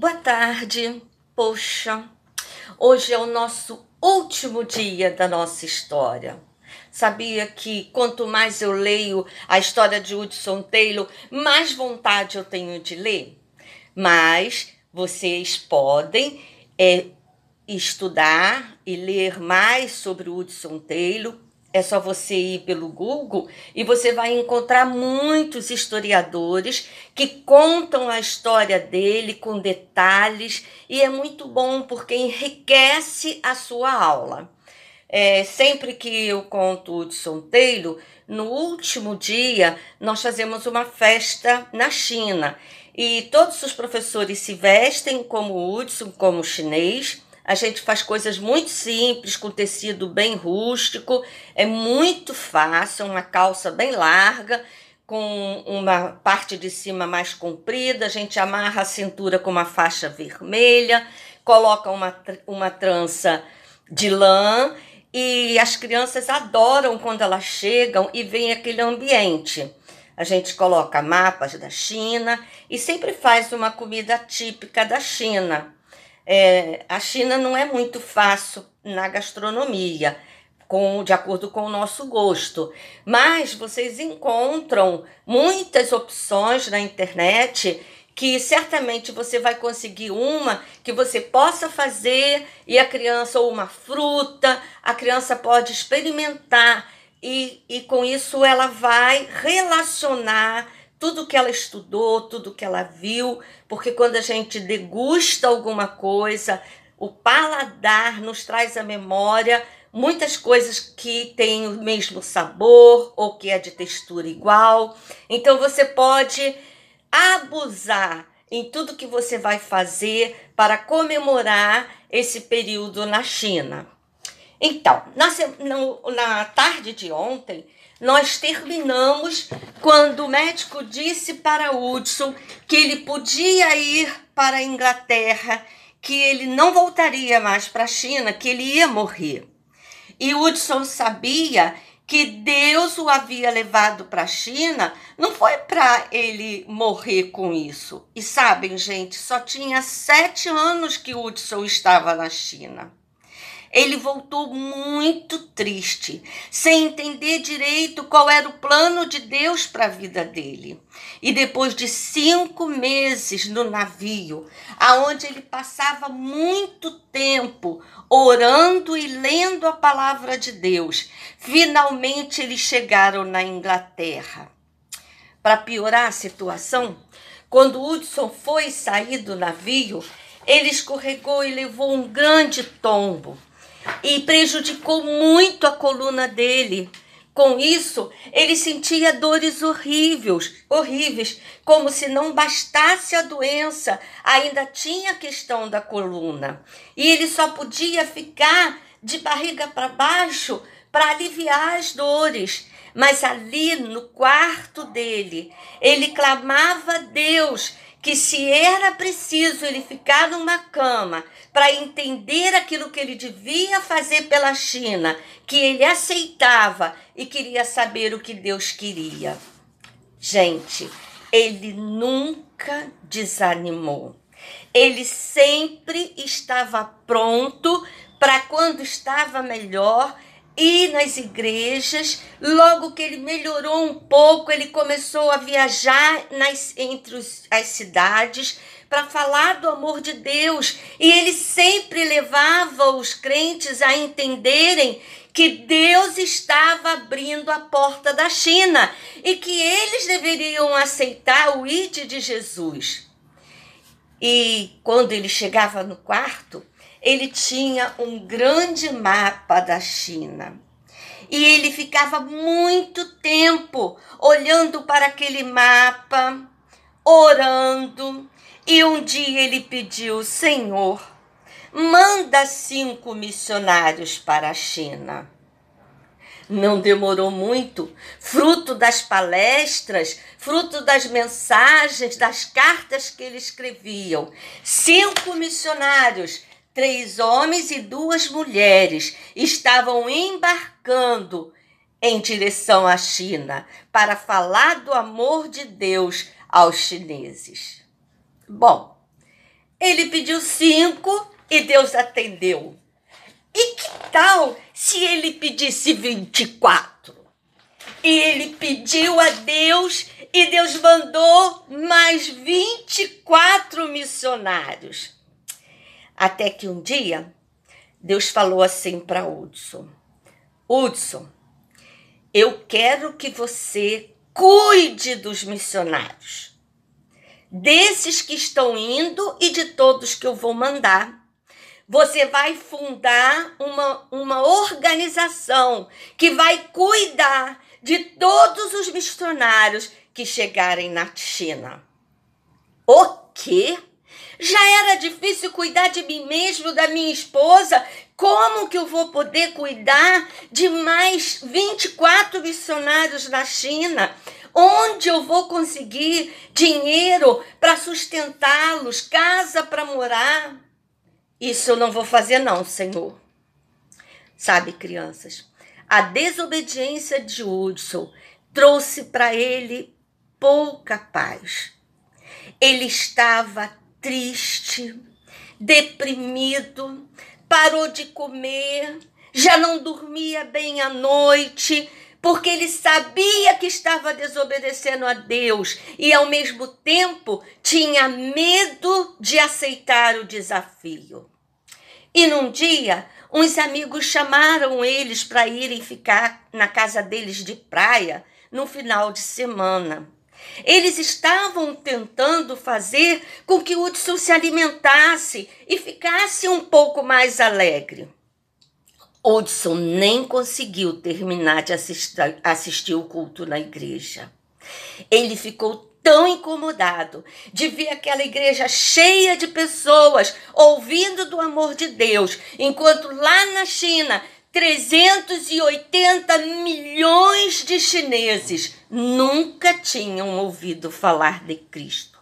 Boa tarde. Poxa, hoje é o nosso último dia da nossa história. Sabia que quanto mais eu leio a história de Hudson Taylor, mais vontade eu tenho de ler. Mas vocês podem é, estudar e ler mais sobre Hudson Taylor é só você ir pelo Google e você vai encontrar muitos historiadores que contam a história dele com detalhes e é muito bom porque enriquece a sua aula. É, sempre que eu conto Hudson Taylor, no último dia nós fazemos uma festa na China e todos os professores se vestem como Hudson, como chinês a gente faz coisas muito simples, com tecido bem rústico. É muito fácil, uma calça bem larga, com uma parte de cima mais comprida. A gente amarra a cintura com uma faixa vermelha, coloca uma, uma trança de lã. E as crianças adoram quando elas chegam e veem aquele ambiente. A gente coloca mapas da China e sempre faz uma comida típica da China. É, a China não é muito fácil na gastronomia, com, de acordo com o nosso gosto. Mas vocês encontram muitas opções na internet que certamente você vai conseguir uma que você possa fazer e a criança ou uma fruta, a criança pode experimentar e, e com isso ela vai relacionar tudo que ela estudou, tudo que ela viu, porque quando a gente degusta alguma coisa, o paladar nos traz à memória muitas coisas que têm o mesmo sabor ou que é de textura igual. Então você pode abusar em tudo que você vai fazer para comemorar esse período na China. Então, na, na, na tarde de ontem, nós terminamos quando o médico disse para Hudson que ele podia ir para a Inglaterra, que ele não voltaria mais para a China, que ele ia morrer. E Hudson sabia que Deus o havia levado para a China, não foi para ele morrer com isso. E sabem, gente, só tinha sete anos que Hudson estava na China. Ele voltou muito triste, sem entender direito qual era o plano de Deus para a vida dele. E depois de cinco meses no navio, aonde ele passava muito tempo orando e lendo a palavra de Deus, finalmente eles chegaram na Inglaterra. Para piorar a situação, quando Hudson foi sair do navio, ele escorregou e levou um grande tombo e prejudicou muito a coluna dele. Com isso, ele sentia dores horríveis, horríveis, como se não bastasse a doença, ainda tinha a questão da coluna. E ele só podia ficar de barriga para baixo para aliviar as dores. Mas ali no quarto dele, ele clamava a Deus que se era preciso ele ficar numa cama para entender aquilo que ele devia fazer pela China, que ele aceitava e queria saber o que Deus queria. Gente, ele nunca desanimou. Ele sempre estava pronto para quando estava melhor ir nas igrejas. Logo que ele melhorou um pouco, ele começou a viajar nas, entre os, as cidades para falar do amor de Deus. E ele sempre levava os crentes a entenderem que Deus estava abrindo a porta da China e que eles deveriam aceitar o ID de Jesus. E quando ele chegava no quarto, ele tinha um grande mapa da China. E ele ficava muito tempo olhando para aquele mapa, orando. E um dia ele pediu: Senhor, manda cinco missionários para a China. Não demorou muito, fruto das palestras, fruto das mensagens, das cartas que ele escreviam. Cinco missionários três homens e duas mulheres estavam embarcando em direção à China para falar do amor de Deus aos chineses. Bom, ele pediu cinco e Deus atendeu. E que tal se ele pedisse 24? E ele pediu a Deus e Deus mandou mais 24 missionários. Até que um dia Deus falou assim para Hudson: Hudson, eu quero que você cuide dos missionários, desses que estão indo e de todos que eu vou mandar. Você vai fundar uma, uma organização que vai cuidar de todos os missionários que chegarem na China. O quê? Já era difícil cuidar de mim mesmo, da minha esposa. Como que eu vou poder cuidar de mais 24 missionários na China? Onde eu vou conseguir dinheiro para sustentá-los, casa para morar? Isso eu não vou fazer, não, Senhor. Sabe, crianças, a desobediência de Hudson trouxe para ele pouca paz. Ele estava triste, deprimido, parou de comer, já não dormia bem à noite, porque ele sabia que estava desobedecendo a Deus e ao mesmo tempo tinha medo de aceitar o desafio. E num dia, uns amigos chamaram eles para irem ficar na casa deles de praia no final de semana. Eles estavam tentando fazer com que Hudson se alimentasse e ficasse um pouco mais alegre. Hudson nem conseguiu terminar de assistir, assistir o culto na igreja. Ele ficou tão incomodado de ver aquela igreja cheia de pessoas ouvindo do amor de Deus, enquanto lá na China 380 milhões de chineses nunca tinham ouvido falar de Cristo.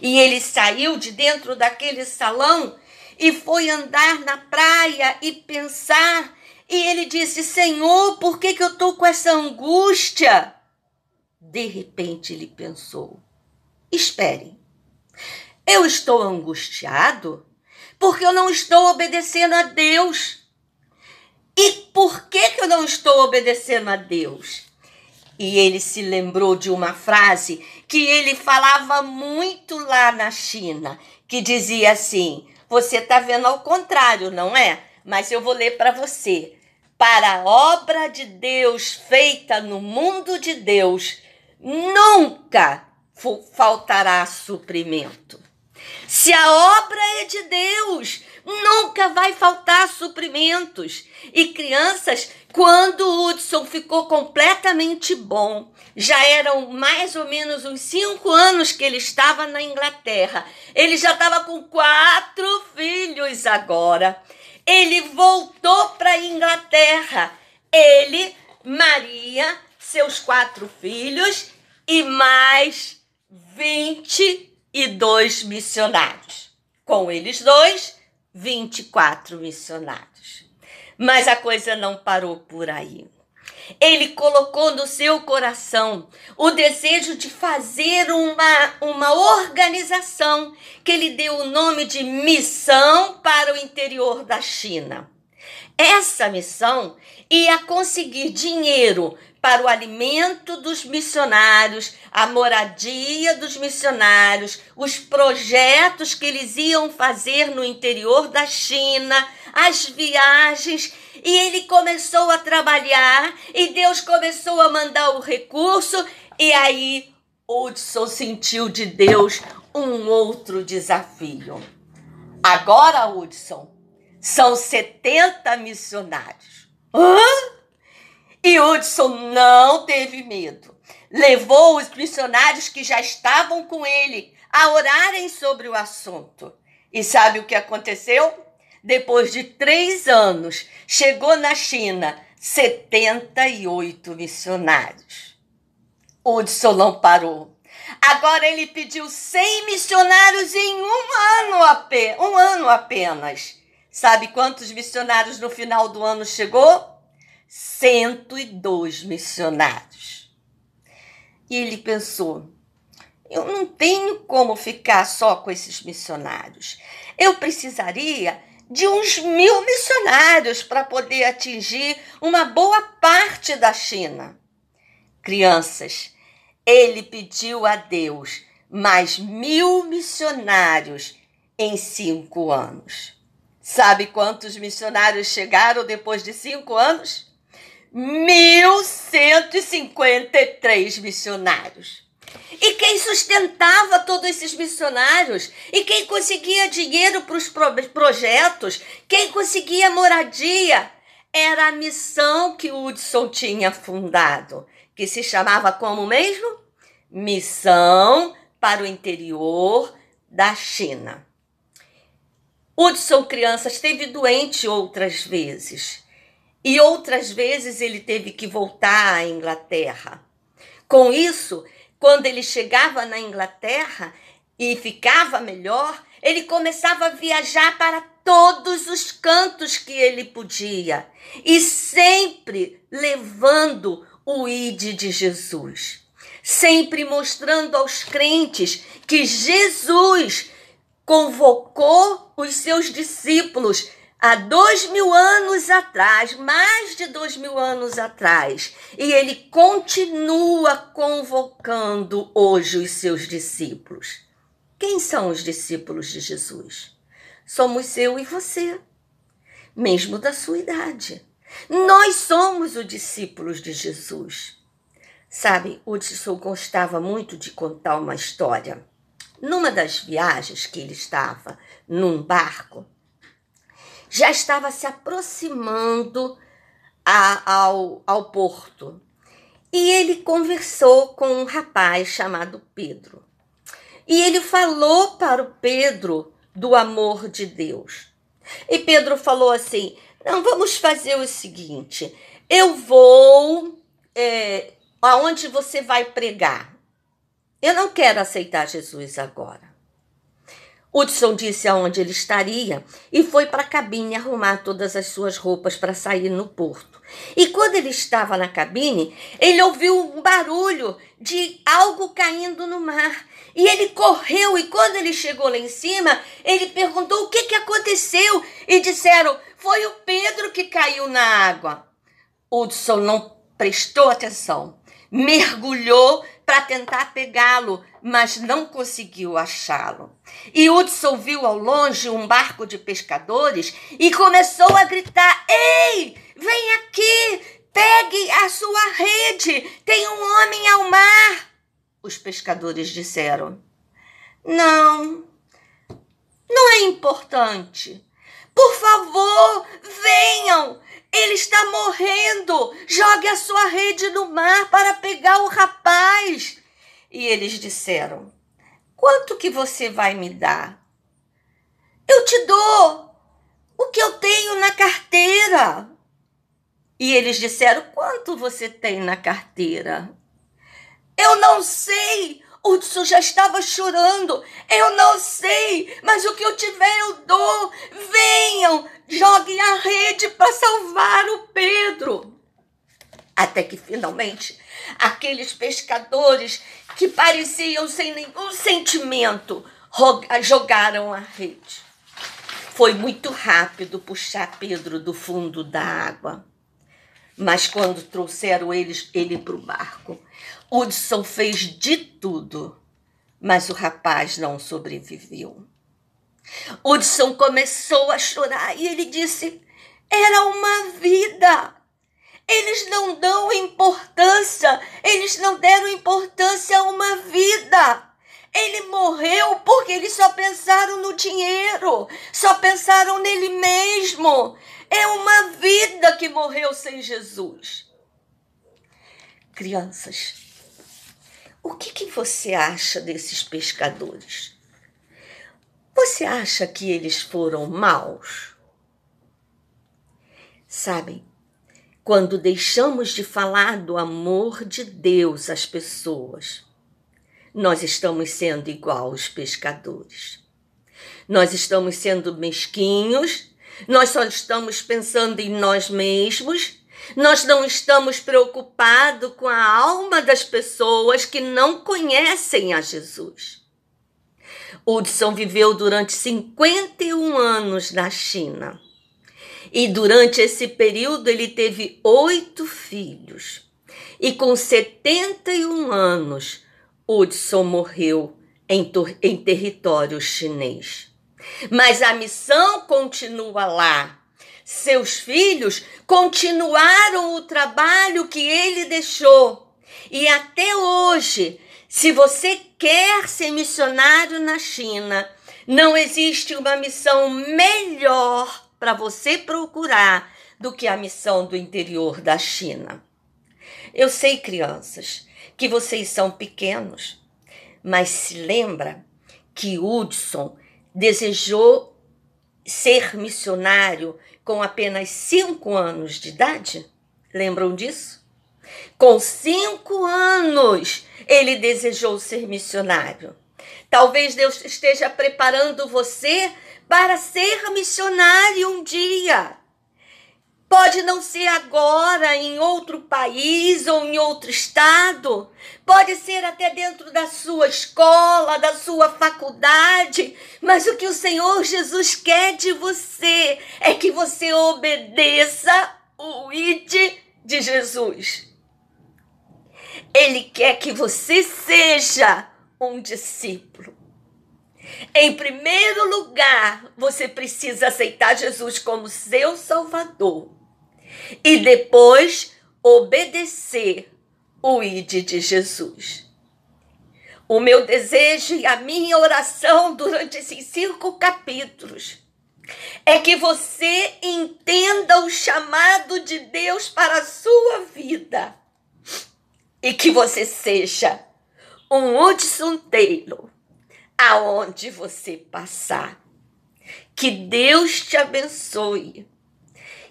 E ele saiu de dentro daquele salão e foi andar na praia e pensar. E ele disse: Senhor, por que, que eu estou com essa angústia? De repente ele pensou: Espere, eu estou angustiado porque eu não estou obedecendo a Deus. E por que, que eu não estou obedecendo a Deus? E ele se lembrou de uma frase que ele falava muito lá na China, que dizia assim: Você está vendo ao contrário, não é? Mas eu vou ler para você. Para a obra de Deus feita no mundo de Deus, nunca faltará suprimento. Se a obra é de Deus, Nunca vai faltar suprimentos. E crianças, quando o Hudson ficou completamente bom, já eram mais ou menos uns cinco anos que ele estava na Inglaterra. Ele já estava com quatro filhos agora. Ele voltou para a Inglaterra. Ele, Maria, seus quatro filhos e mais 22 missionários. Com eles dois, 24 missionários. Mas a coisa não parou por aí. Ele colocou no seu coração o desejo de fazer uma, uma organização que ele deu o nome de Missão para o Interior da China. Essa missão ia conseguir dinheiro para o alimento dos missionários, a moradia dos missionários, os projetos que eles iam fazer no interior da China, as viagens. E ele começou a trabalhar e Deus começou a mandar o recurso. E aí Hudson sentiu de Deus um outro desafio. Agora, Hudson, são 70 missionários. Hã? E Hudson não teve medo. Levou os missionários que já estavam com ele a orarem sobre o assunto. E sabe o que aconteceu? Depois de três anos, chegou na China 78 missionários. Hudson não parou. Agora ele pediu 100 missionários em um ano, apenas, um ano apenas. Sabe quantos missionários no final do ano chegou? 102 missionários. E ele pensou: eu não tenho como ficar só com esses missionários. Eu precisaria de uns mil missionários para poder atingir uma boa parte da China. Crianças, ele pediu a Deus mais mil missionários em cinco anos. Sabe quantos missionários chegaram depois de cinco anos? 1.153 missionários. E quem sustentava todos esses missionários? E quem conseguia dinheiro para os projetos? Quem conseguia moradia? Era a missão que Hudson tinha fundado, que se chamava como mesmo? Missão para o interior da China. Hudson Crianças esteve doente outras vezes e outras vezes ele teve que voltar à Inglaterra. Com isso, quando ele chegava na Inglaterra e ficava melhor, ele começava a viajar para todos os cantos que ele podia e sempre levando o ide de Jesus, sempre mostrando aos crentes que Jesus convocou os seus discípulos há dois mil anos atrás, mais de dois mil anos atrás, e ele continua convocando hoje os seus discípulos. Quem são os discípulos de Jesus? Somos eu e você, mesmo da sua idade. Nós somos os discípulos de Jesus. Sabe, Hudson gostava muito de contar uma história. Numa das viagens que ele estava num barco, já estava se aproximando a, ao, ao porto. E ele conversou com um rapaz chamado Pedro. E ele falou para o Pedro do amor de Deus. E Pedro falou assim: Não, vamos fazer o seguinte: eu vou é, aonde você vai pregar. Eu não quero aceitar Jesus agora. Hudson disse aonde ele estaria e foi para a cabine arrumar todas as suas roupas para sair no porto. E quando ele estava na cabine, ele ouviu um barulho de algo caindo no mar. E ele correu e quando ele chegou lá em cima, ele perguntou o que, que aconteceu e disseram: "Foi o Pedro que caiu na água". Hudson não prestou atenção. Mergulhou para tentar pegá-lo, mas não conseguiu achá-lo. E Hudson viu ao longe um barco de pescadores e começou a gritar: Ei, vem aqui, pegue a sua rede, tem um homem ao mar. Os pescadores disseram: Não, não é importante. Por favor, venham! Ele está morrendo! Jogue a sua rede no mar para pegar o rapaz! E eles disseram: Quanto que você vai me dar? Eu te dou o que eu tenho na carteira. E eles disseram: Quanto você tem na carteira? Eu não sei, Hudson já estava chorando. Eu não sei, mas o que eu tiver eu dou. Venham, joguem a rede para salvar o Pedro. Até que finalmente aqueles pescadores que pareciam sem nenhum sentimento jogaram a rede. Foi muito rápido puxar Pedro do fundo da água. Mas quando trouxeram ele para o barco, Hudson fez de tudo, mas o rapaz não sobreviveu. Hudson começou a chorar e ele disse: Era uma vida. Eles não dão importância, eles não deram importância a uma vida. Ele morreu porque eles só pensaram no dinheiro, só pensaram nele mesmo. É uma vida que morreu sem Jesus. Crianças, o que, que você acha desses pescadores? Você acha que eles foram maus? Sabem, quando deixamos de falar do amor de Deus às pessoas, nós estamos sendo igual aos pescadores. Nós estamos sendo mesquinhos, nós só estamos pensando em nós mesmos nós não estamos preocupados com a alma das pessoas que não conhecem a Jesus. Hudson viveu durante 51 anos na China. E durante esse período ele teve oito filhos. E com 71 anos, Hudson morreu em, em território chinês. Mas a missão continua lá seus filhos continuaram o trabalho que ele deixou. E até hoje, se você quer ser missionário na China, não existe uma missão melhor para você procurar do que a missão do interior da China. Eu sei, crianças, que vocês são pequenos, mas se lembra que Hudson desejou ser missionário com apenas cinco anos de idade? Lembram disso? Com cinco anos ele desejou ser missionário. Talvez Deus esteja preparando você para ser missionário um dia. Pode não ser agora em outro país ou em outro estado, pode ser até dentro da sua escola, da sua faculdade, mas o que o Senhor Jesus quer de você é que você obedeça o ID de Jesus. Ele quer que você seja um discípulo. Em primeiro lugar, você precisa aceitar Jesus como seu Salvador e depois obedecer o ID de Jesus. O meu desejo e a minha oração durante esses cinco capítulos é que você entenda o chamado de Deus para a sua vida e que você seja um Hudson Taylor aonde você passar. Que Deus te abençoe.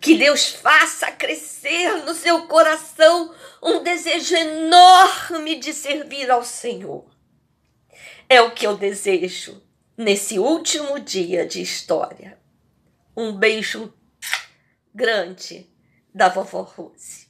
Que Deus faça crescer no seu coração um desejo enorme de servir ao Senhor. É o que eu desejo nesse último dia de história. Um beijo grande da vovó Rose.